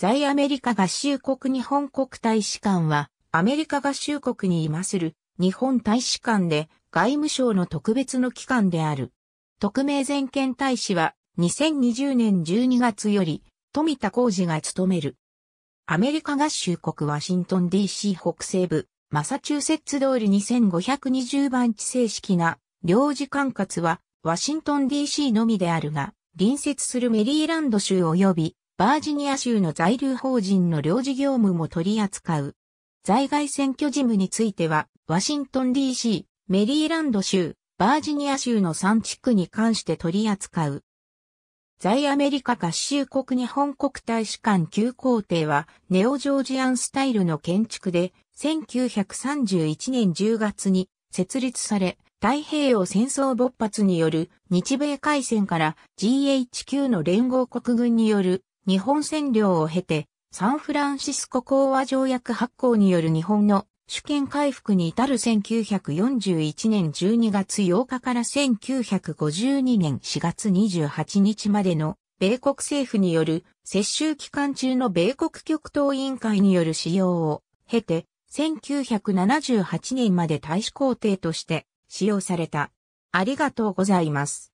在アメリカ合衆国日本国大使館は、アメリカ合衆国に今する日本大使館で外務省の特別の機関である。特命全権大使は2020年12月より富田浩二が務める。アメリカ合衆国ワシントン DC 北西部マサチューセッツ通り2520番地正式な領事管轄はワシントン DC のみであるが隣接するメリーランド州及びバージニア州の在留邦人の領事業務も取り扱う。在外選挙事務については、ワシントン DC、メリーランド州、バージニア州の3地区に関して取り扱う。在アメリカ合衆国日本国大使館旧皇帝はネオジョージアンスタイルの建築で1931年10月に設立され太平洋戦争勃発による日米海戦から GHQ の連合国軍による日本占領を経て、サンフランシスコ講和条約発行による日本の主権回復に至る1941年12月8日から1952年4月28日までの米国政府による接収期間中の米国極東委員会による使用を経て1978年まで大使皇帝として使用された。ありがとうございます。